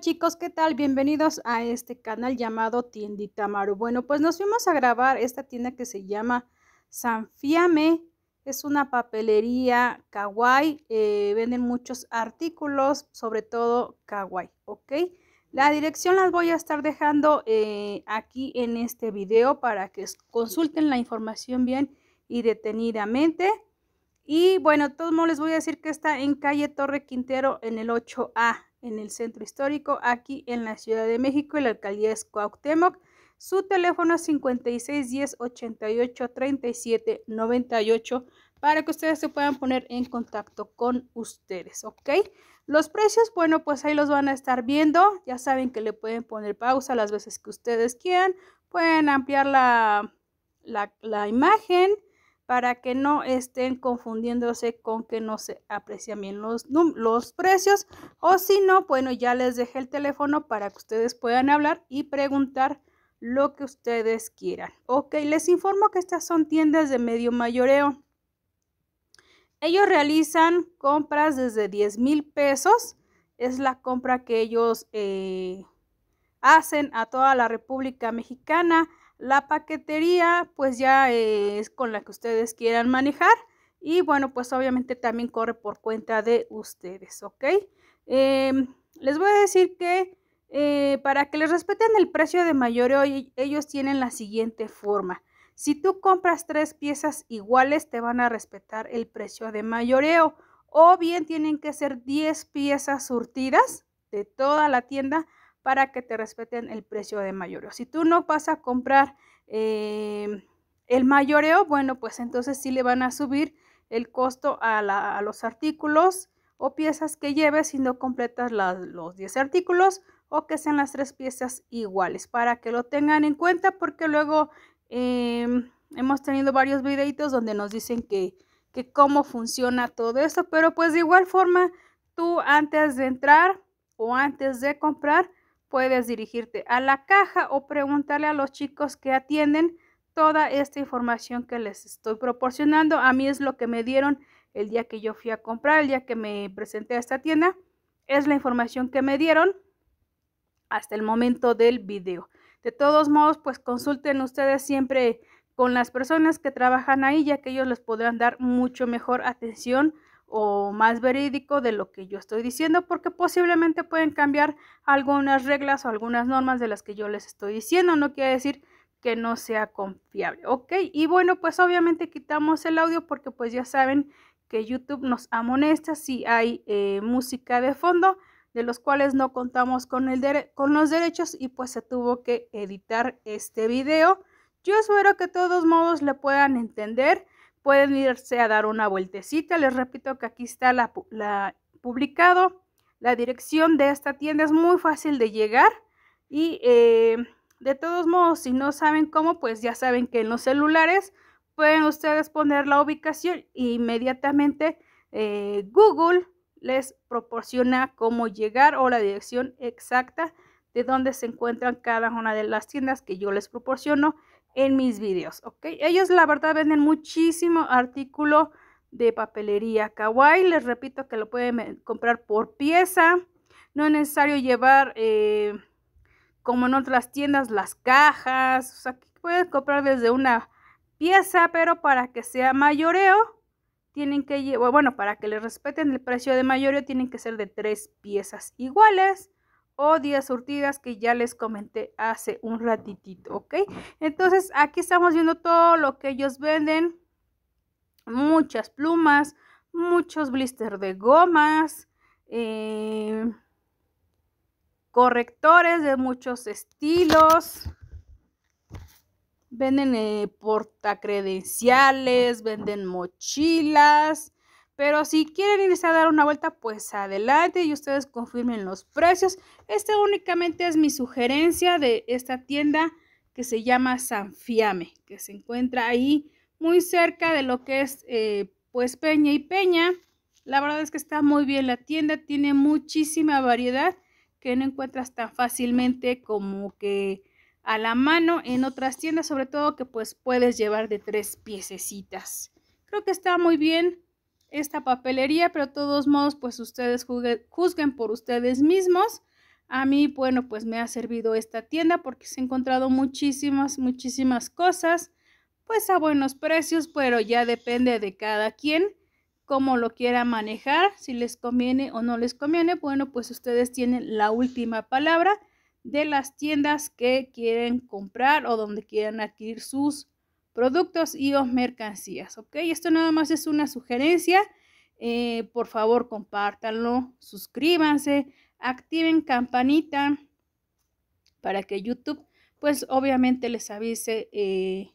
chicos, ¿qué tal? Bienvenidos a este canal llamado Tiendita Maru. Bueno, pues nos fuimos a grabar esta tienda que se llama Sanfiame. Es una papelería kawaii. Eh, venden muchos artículos, sobre todo kawaii, ¿ok? La dirección las voy a estar dejando eh, aquí en este video para que consulten la información bien y detenidamente. Y bueno, de todos modos les voy a decir que está en calle Torre Quintero en el 8A en el centro histórico, aquí en la Ciudad de México, y la alcaldía es Cuauhtémoc. Su teléfono es 10 88 37 98 para que ustedes se puedan poner en contacto con ustedes, ¿ok? Los precios, bueno, pues ahí los van a estar viendo. Ya saben que le pueden poner pausa las veces que ustedes quieran. Pueden ampliar la, la imagen para que no estén confundiéndose con que no se aprecian bien los, precios o si no, bueno, ya les dejé el teléfono para que ustedes puedan hablar y preguntar lo que ustedes quieran. Ok, les informo que estas son tiendas de medio mayoreo. Ellos realizan compras desde 10 mil pesos. Es la compra que ellos eh, hacen a toda la República Mexicana. La paquetería pues ya es con la que ustedes quieran manejar y bueno pues obviamente también corre por cuenta de ustedes, ¿ok? Em, les voy a decir que eh, para que les respeten el precio de mayoreo ellos tienen la siguiente forma. Si tú compras tres piezas iguales te van a respetar el precio de mayoreo o bien tienen que ser 10 piezas surtidas de toda la tienda para que te respeten el precio de mayoreo. Si tú no vas a comprar em, el mayoreo, bueno, pues entonces sí le van a subir el costo a, los artículos o piezas que lleves si no completas los 10 artículos o que sean las tres piezas iguales para que lo tengan en cuenta porque luego em, hemos tenido varios videitos donde nos dicen que, que cómo funciona todo esto pero pues de igual forma tú antes de entrar o antes de comprar puedes dirigirte a la caja o preguntarle a los chicos que atienden toda esta información que les estoy proporcionando. A mí es lo que me dieron el día que yo fui a comprar, el día que me presenté a esta tienda. Es la información que me dieron hasta el momento del video. De todos modos, pues consulten ustedes siempre con las personas que trabajan ahí, ya que ellos les podrán dar mucho mejor atención o más verídico de lo que yo estoy diciendo porque posiblemente pueden cambiar algunas reglas o algunas normas de las que yo les estoy diciendo. No quiere decir que no sea confiable, ¿ok? Y bueno, pues obviamente quitamos el audio porque pues ya saben que YouTube nos amonesta si hay eh, música de fondo de los cuales no contamos con, el con los derechos y pues se tuvo que editar este video. Yo espero que todos modos le puedan entender pueden irse a dar una vueltecita. Les repito que aquí está la, publicado. La dirección de esta tienda es muy fácil de llegar y eh, de todos modos, si no saben cómo, pues ya saben que en los celulares pueden ustedes poner la ubicación e inmediatamente eh, Google les proporciona cómo llegar o la dirección exacta de dónde se encuentran cada una de las tiendas que yo les proporciono en mis videos, ¿ok? Ellos la verdad venden muchísimo artículo de papelería kawaii. Les repito que lo pueden comprar por pieza. No es necesario llevar, eh, como en otras tiendas, las cajas. O sea, aquí puedes comprar desde una pieza, pero para que sea mayoreo, tienen que llevar, bueno, para que les respeten el precio de mayoreo, tienen que ser de tres piezas iguales o días surtidas que ya les comenté hace un ratitito, ¿ok? Entonces aquí estamos viendo todo lo que ellos venden. Muchas plumas, muchos blisters de gomas, eh, correctores de muchos estilos. Venden eh, portacredenciales, venden mochilas, pero si quieren irse a dar una vuelta, pues adelante y ustedes confirmen los precios. Esta únicamente es mi sugerencia de esta tienda que se llama Sanfiame, que se encuentra ahí muy cerca de lo que es eh, pues Peña y Peña. La verdad es que está muy bien la tienda, tiene muchísima variedad que no encuentras tan fácilmente como que a la mano en otras tiendas, sobre todo que pues puedes llevar de tres piececitas. Creo que está muy bien esta papelería, pero de todos modos, pues ustedes juzguen, por ustedes mismos. A mí, bueno, pues me ha servido esta tienda porque se he encontrado muchísimas, muchísimas cosas, pues a buenos precios, pero ya depende de cada quien cómo lo quiera manejar, si les conviene o no les conviene. Bueno, pues ustedes tienen la última palabra de las tiendas que quieren comprar o donde quieran adquirir sus productos y o mercancías. ¿Ok? Esto nada más es una sugerencia. Eh, por favor, compártanlo, suscríbanse, activen campanita para que YouTube, pues obviamente les avise eh,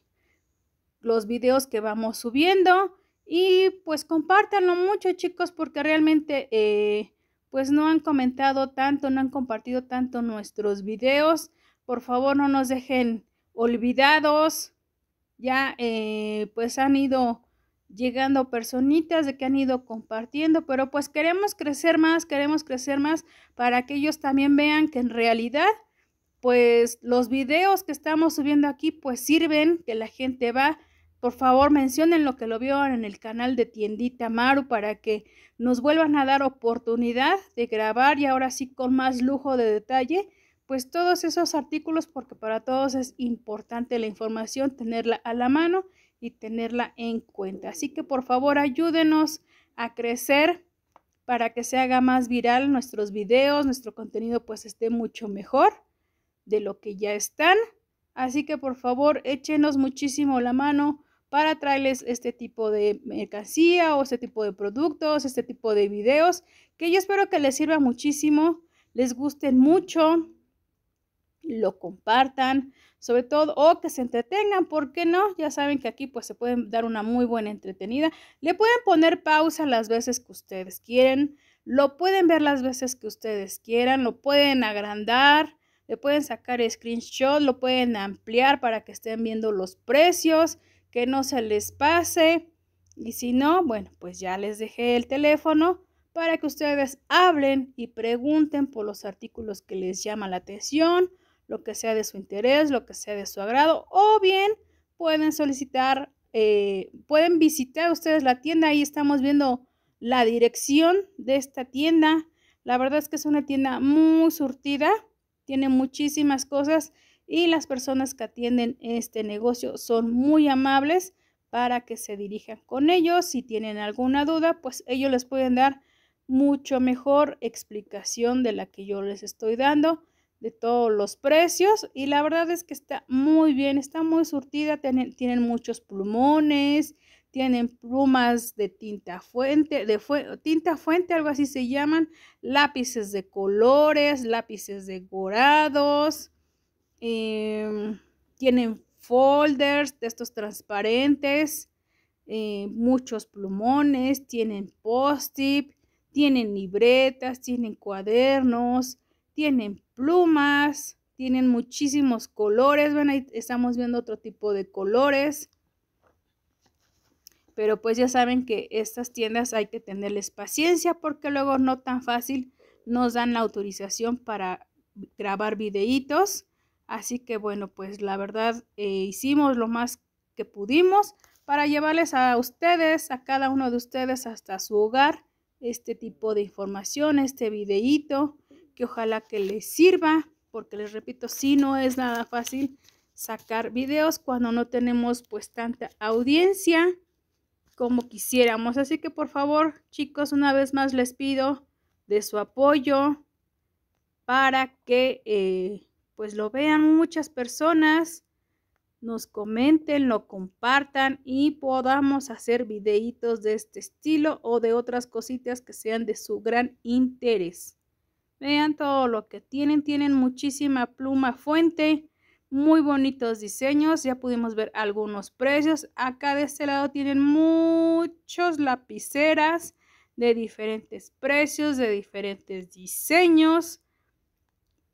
los videos que vamos subiendo. Y pues compártanlo mucho, chicos, porque realmente eh, pues no han comentado tanto, no han compartido tanto nuestros videos. Por favor, no nos dejen olvidados ya eh, pues han ido llegando personitas, de que han ido compartiendo, pero pues queremos crecer más, queremos crecer más para que ellos también vean que en realidad pues los videos que estamos subiendo aquí pues sirven, que la gente va, por favor mencionen lo que lo vieron en el canal de Tiendita Maru para que nos vuelvan a dar oportunidad de grabar y ahora sí con más lujo de detalle pues todos esos artículos porque para todos es importante la información, tenerla a la mano y tenerla en cuenta. Así que por favor ayúdenos a crecer para que se haga más viral nuestros videos, nuestro contenido pues esté mucho mejor de lo que ya están. Así que por favor échenos muchísimo la mano para traerles este tipo de mercancía o este tipo de productos, este tipo de videos que yo espero que les sirva muchísimo, les gusten mucho, lo compartan, sobre todo, o que se entretengan, ¿por qué no? Ya saben que aquí pues se pueden dar una muy buena entretenida. Le pueden poner pausa las veces que ustedes quieren, lo pueden ver las veces que ustedes quieran, lo pueden agrandar, le pueden sacar screenshot, lo pueden ampliar para que estén viendo los precios, que no se les pase. Y si no, bueno, pues ya les dejé el teléfono para que ustedes hablen y pregunten por los artículos que les llama la atención lo que sea de su interés, lo que sea de su agrado, o bien pueden solicitar, eh, pueden visitar ustedes la tienda, ahí estamos viendo la dirección de esta tienda. La verdad es que es una tienda muy surtida, tiene muchísimas cosas y las personas que atienden este negocio son muy amables para que se dirijan con ellos. Si tienen alguna duda, pues ellos les pueden dar mucho mejor explicación de la que yo les estoy dando de todos los precios y la verdad es que está muy bien, está muy surtida, tienen, muchos plumones, tienen plumas de tinta fuente, de tinta fuente, algo así se llaman, lápices de colores, lápices decorados, em, tienen folders de estos transparentes, eh, muchos plumones, tienen post-it, tienen libretas, tienen cuadernos, tienen plumas, tienen muchísimos colores, ven ahí estamos viendo otro tipo de colores. Pero pues ya saben que estas tiendas hay que tenerles paciencia porque luego no tan fácil nos dan la autorización para grabar videitos. Así que bueno, pues la verdad eh, hicimos lo más que pudimos para llevarles a ustedes, a cada uno de ustedes hasta su hogar, este tipo de información, este videíto que ojalá que les sirva, porque les repito, sí no es nada fácil sacar videos cuando no tenemos pues tanta audiencia como quisiéramos. Así que por favor, chicos, una vez más les pido de su apoyo para que eh, pues lo vean muchas personas, nos comenten, lo compartan y podamos hacer videitos de este estilo o de otras cositas que sean de su gran interés. Vean todo lo que tienen. Tienen muchísima pluma fuente. Muy bonitos diseños. Ya pudimos ver algunos precios. Acá de este lado tienen muchos lapiceras de diferentes precios, de diferentes diseños.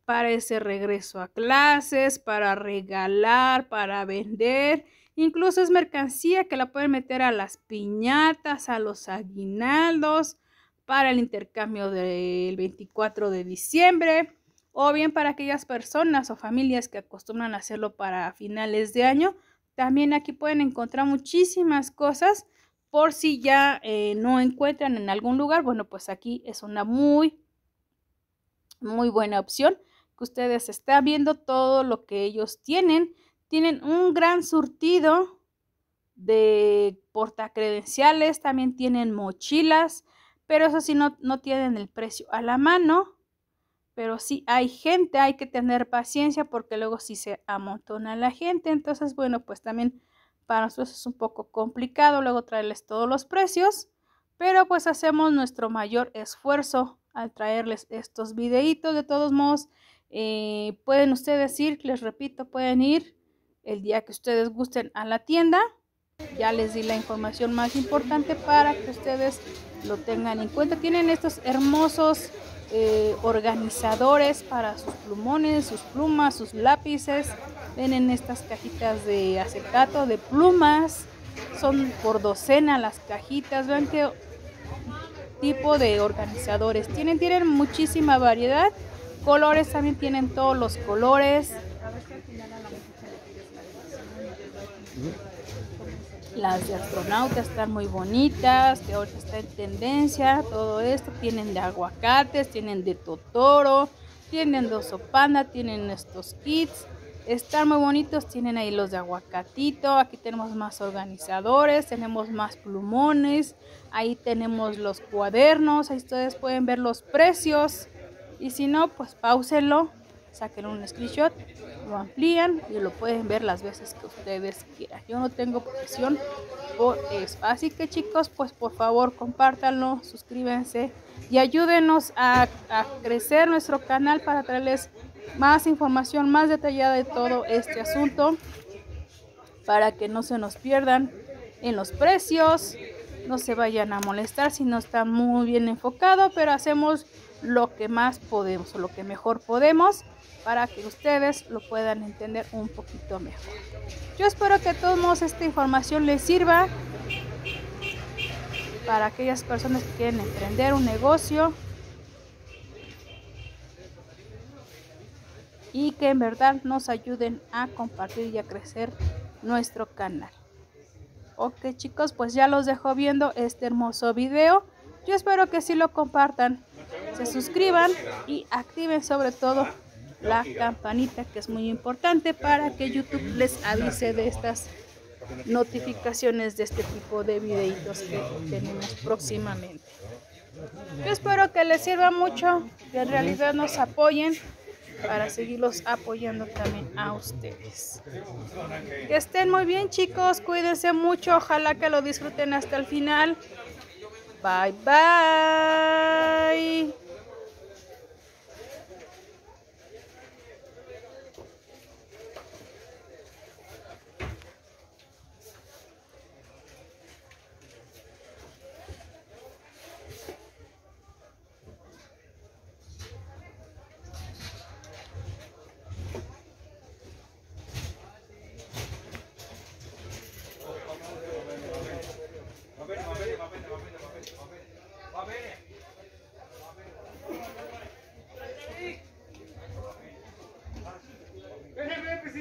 Para ese regreso a clases, para regalar, para vender. Incluso es mercancía que la pueden meter a las piñatas, a los aguinaldos para el intercambio del 24 de diciembre o bien para aquellas personas o familias que acostumbran a hacerlo para finales de año. También aquí pueden encontrar muchísimas cosas por si ya eh, no encuentran en algún lugar. Bueno, pues aquí es una muy, muy buena opción que ustedes están viendo todo lo que ellos tienen. Tienen un gran surtido de portacredenciales, también tienen mochilas, pero eso sí no, no tienen el precio a la mano. Pero sí hay gente, hay que tener paciencia porque luego sí se amontona la gente. Entonces, bueno, pues también para nosotros es un poco complicado luego traerles todos los precios. Pero pues hacemos nuestro mayor esfuerzo al traerles estos videitos. De todos modos, eh, pueden ustedes ir, les repito, pueden ir el día que ustedes gusten a la tienda ya les di la información más importante para que ustedes lo tengan en cuenta. Tienen estos hermosos eh, organizadores para sus plumones, sus plumas, sus lápices. Tienen estas cajitas de acetato, de plumas. Son por docena las cajitas. Vean qué tipo de organizadores tienen. Tienen muchísima variedad. Colores también tienen todos los colores las de astronautas están muy bonitas, que ahora está en tendencia, todo esto, tienen de aguacates, tienen de totoro, tienen de oso tienen estos kits, están muy bonitos, tienen ahí los de aguacatito, aquí tenemos más organizadores, tenemos más plumones, ahí tenemos los cuadernos, ahí ustedes pueden ver los precios y si no, pues pausenlo saquen un screenshot, lo amplían y lo pueden ver las veces que ustedes quieran. Yo no tengo presión por eso. Así que chicos, pues por favor compártanlo, suscríbanse y ayúdenos a, a crecer nuestro canal para traerles más información más detallada de todo este asunto para que no se nos pierdan en los precios, no se vayan a molestar si no está muy bien enfocado, pero hacemos lo que más podemos o lo que mejor podemos para que ustedes lo puedan entender un poquito mejor. Yo espero que a todos esta información les sirva para aquellas personas que quieren emprender un negocio y que en verdad nos ayuden a compartir y a crecer nuestro canal. Ok chicos, pues ya los dejo viendo este hermoso video. Yo espero que sí lo compartan se suscriban y activen sobre todo la campanita que es muy importante para que YouTube les avise de estas notificaciones de este tipo de videitos que tenemos próximamente. Yo espero que les sirva mucho, que en realidad nos apoyen para seguirlos apoyando también a ustedes. Que estén muy bien chicos, cuídense mucho, ojalá que lo disfruten hasta el final. Bye bye.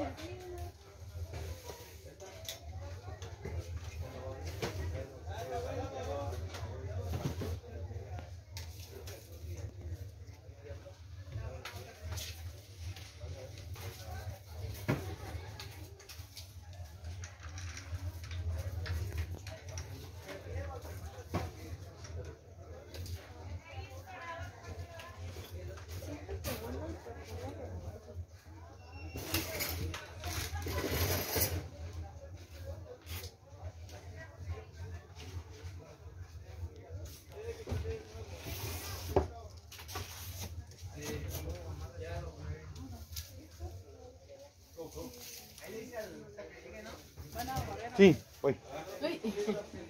Thank you. Sim, foi. Oi.